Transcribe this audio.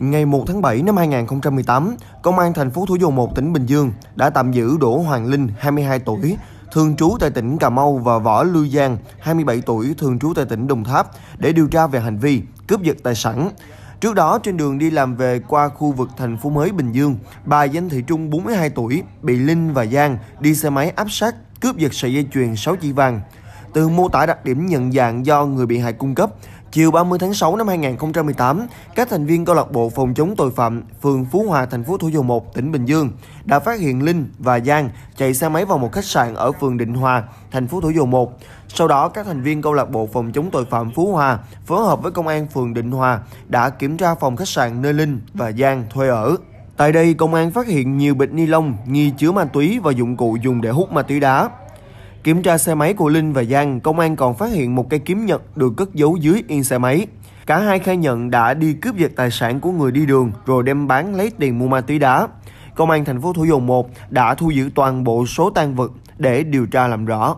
Ngày 1 tháng 7 năm 2018, Công an thành phố Thủ Dầu Một, tỉnh Bình Dương đã tạm giữ Đỗ Hoàng Linh, 22 tuổi, thường trú tại tỉnh Cà Mau và Võ Lưu Giang, 27 tuổi, thường trú tại tỉnh Đồng Tháp để điều tra về hành vi cướp giật tài sản. Trước đó, trên đường đi làm về qua khu vực thành phố mới Bình Dương, bà Danh Thị Trung 42 tuổi bị Linh và Giang đi xe máy áp sát cướp giật sợi dây chuyền 6 chỉ vàng. Từ mô tả đặc điểm nhận dạng do người bị hại cung cấp, Chiều 30 tháng 6 năm 2018, các thành viên câu lạc bộ phòng chống tội phạm phường Phú Hòa, thành phố Thủ Dầu Một, tỉnh Bình Dương đã phát hiện Linh và Giang chạy xe máy vào một khách sạn ở phường Định Hòa, thành phố Thủ Dầu Một. Sau đó, các thành viên câu lạc bộ phòng chống tội phạm Phú Hòa phối hợp với công an phường Định Hòa đã kiểm tra phòng khách sạn nơi Linh và Giang thuê ở. Tại đây, công an phát hiện nhiều bịch ni lông nghi chứa ma túy và dụng cụ dùng để hút ma túy đá. Kiểm tra xe máy của Linh và Giang, công an còn phát hiện một cây kiếm nhật được cất giấu dưới yên xe máy. Cả hai khai nhận đã đi cướp giật tài sản của người đi đường rồi đem bán lấy tiền mua ma túy đá. Công an thành phố Thủ Dầu Một đã thu giữ toàn bộ số tang vật để điều tra làm rõ.